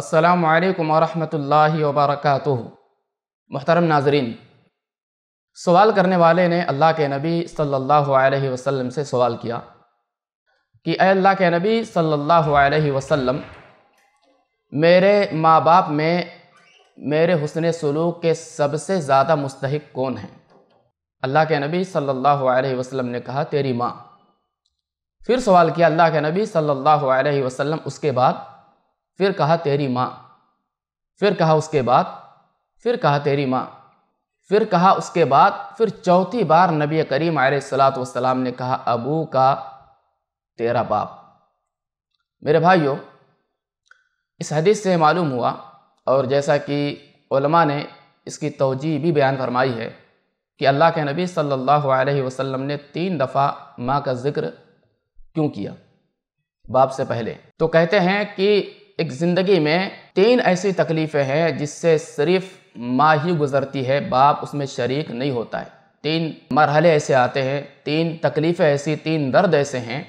असलकम वरहमल वबरक महतरम नाजरीन सवाल करने वाले ने अल्लाह के नबी सल्लल्लाहु अलैहि वसल्लम से सवाल किया कि अय अल्लाह के नबी सल्लल्लाहु अलैहि वसल्लम मेरे माँ बाप में मेरे हुसन सलूक के सबसे ज़्यादा मुस्तक कौन है अल्लाह के नबी सल्लल्लाहु अलैहि वसल्लम ने कहा तेरी माँ फिर सवाल किया अल्लाह के नबी सल्लल्लाहु अलैहि वसल्लम उसके बाद फिर कहा तेरी माँ फिर कहा उसके बाद फिर कहा तेरी माँ फिर कहा उसके बाद फिर चौथी बार नबी करीम सलाम ने कहा अबू का तेरा बाप मेरे भाइयों इस हदीस से मालूम हुआ और जैसा कि उलमा ने इसकी तोजी भी बयान फरमाई है कि अल्लाह के नबी सल्लल्लाहु अलैहि वसल्लम ने तीन दफ़ा माँ का ज़िक्र क्यों किया बाप से पहले तो कहते हैं कि एक ज़िंदगी में तीन ऐसी तकलीफ़ें हैं जिससे सिर्फ माँ ही गुजरती है बाप उसमें शरीक नहीं होता है तीन मरहले ऐसे आते हैं तीन तकलीफ़ें ऐसी तीन दर्द ऐसे हैं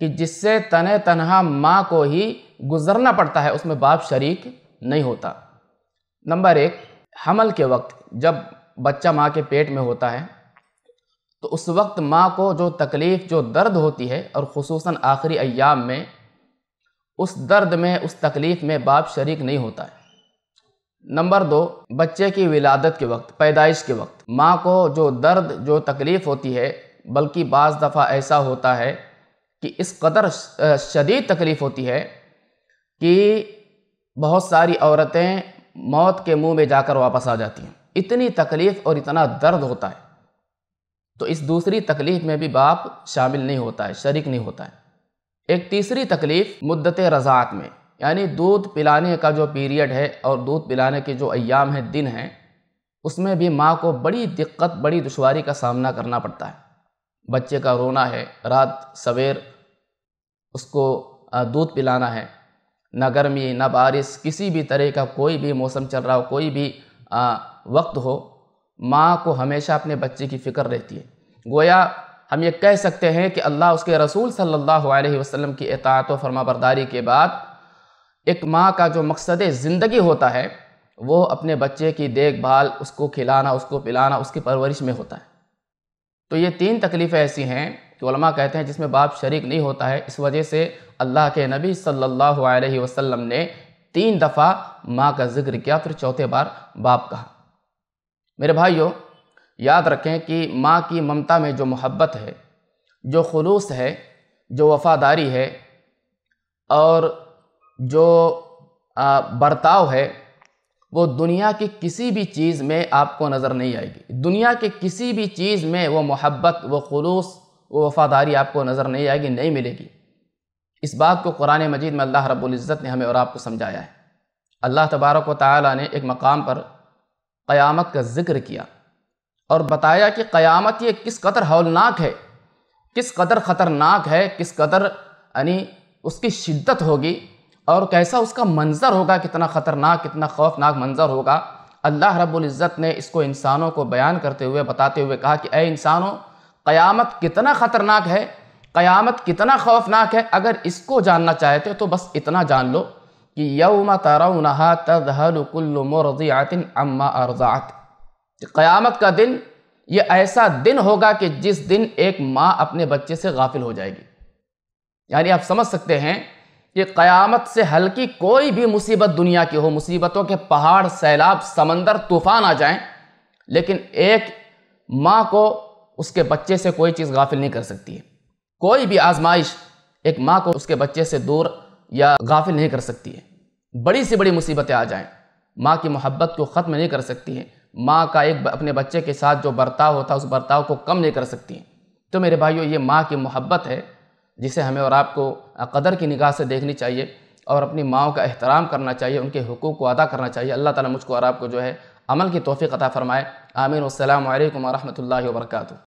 कि जिससे तन तनहा माँ को ही गुजरना पड़ता है उसमें बाप शरीक नहीं होता नंबर एक हमल के वक्त जब बच्चा माँ के पेट में होता है तो उस वक्त माँ को जो तकलीफ़ जो दर्द होती है और खसूस आखिरी अयाम में उस दर्द में उस तकलीफ़ में बाप शरीक नहीं होता है नंबर दो बच्चे की विलादत के वक्त पैदाइश के वक्त माँ को जो दर्द जो तकलीफ़ होती है बल्कि बज़ दफ़ा ऐसा होता है कि इस कदर शदीद तकलीफ़ होती है कि बहुत सारी औरतें मौत के मुंह में जाकर वापस आ जाती हैं इतनी तकलीफ़ और इतना दर्द होता है तो इस दूसरी तकलीफ़ में भी बाप शामिल नहीं होता है शरीक नहीं होता है एक तीसरी तकलीफ़ मुद्दत रज़ात में यानी दूध पिलाने का जो पीरियड है और दूध पिलाने के जो अयाम हैं दिन हैं उसमें भी माँ को बड़ी दिक्कत बड़ी दुशारी का सामना करना पड़ता है बच्चे का रोना है रात सवेर उसको दूध पिलाना है ना गर्मी ना बारिश किसी भी तरह का कोई भी मौसम चल रहा हो कोई भी आ, वक्त हो माँ को हमेशा अपने बच्चे की फ़िक्र रहती है गोया हम ये कह सकते हैं कि अल्लाह उसके रसूल सल्लल्लाहु अलैहि वसल्लम की इतात व फरमाबरदारी के बाद एक माँ का जो मकसद ज़िंदगी होता है वो अपने बच्चे की देखभाल उसको खिलाना उसको पिलाना उसकी परवरिश में होता है तो ये तीन तकलीफ़ें ऐसी हैं कि उलमा कहते हैं जिसमें बाप शरीक नहीं होता है इस वजह से अल्लाह के नबी सल्लल्लाहु अलैहि वसल्लम ने तीन दफ़ा माँ का जिक्र किया फिर चौथे बार बाप कहा मेरे भाइयों याद रखें कि माँ की ममता में जो मोहब्बत है जो खलूस है जो वफादारी है और जो बर्ताव है वो दुनिया की किसी भी चीज़ में आपको नज़र नहीं आएगी दुनिया के किसी भी चीज़ में वो मोहब्बत वो खलूस वो वफादारी आपको नज़र नहीं आएगी नहीं मिलेगी इस बात को कुरान मजीद में अल्लाह रब्ज़त ने हमें और आपको समझाया है अल्लाह तबारक व ताली ने एक मकाम पर क़यामत का ज़िक्र किया और बताया कि क़यामत ये किस कदर हौलनाक है किस कदर ख़तरनाक है किस कदर यानी उसकी शिद्दत होगी और कैसा उसका मंज़र होगा कितना ख़तरनाक कितना खौफनाक मंज़र होगा अल्लाह रब्ज़त ने इसको इंसानों को बयान करते हुए बताते हुए कहा कि अय इंसानों क़यामत कितना ख़तरनाक है क़यामत कितना खौफनाक है अगर इसको जानना चाहते तो बस इतना जान लो कि यौम तरह तदहलकुल्ल मरदियातिन अम्मा अर्जात क़यामत का दिन ये ऐसा दिन होगा कि जिस दिन एक माँ अपने बच्चे से गाफिल हो जाएगी यानी आप समझ सकते हैं कि क़यामत से हल्की कोई भी मुसीबत दुनिया की हो मुसीबतों के पहाड़ सैलाब समंदर तूफ़ान आ जाएं लेकिन एक माँ को उसके बच्चे से कोई चीज़ गाफिल नहीं कर सकती है कोई भी आजमाइश एक माँ को उसके बच्चे से दूर या गाफिल नहीं कर सकती है बड़ी से बड़ी मुसीबतें आ जाएं माँ की मोहब्बत को ख़त्म नहीं कर सकती हैं माँ का एक अपने बच्चे के साथ जो बर्ताव होता है उस बर्ताव को कम नहीं कर सकती तो मेरे भाइयों ये माँ की मोहब्बत है जिसे हमें और आपको कदर की निगाह से देखनी चाहिए और अपनी माओ का एहतराम करना चाहिए उनके हकूक़ को अदा करना चाहिए अल्लाह ताला मुझको और आपको जो है अमल की तोफ़ी अता फ़रमाए आमीन अल्लाम वरहमल वर्का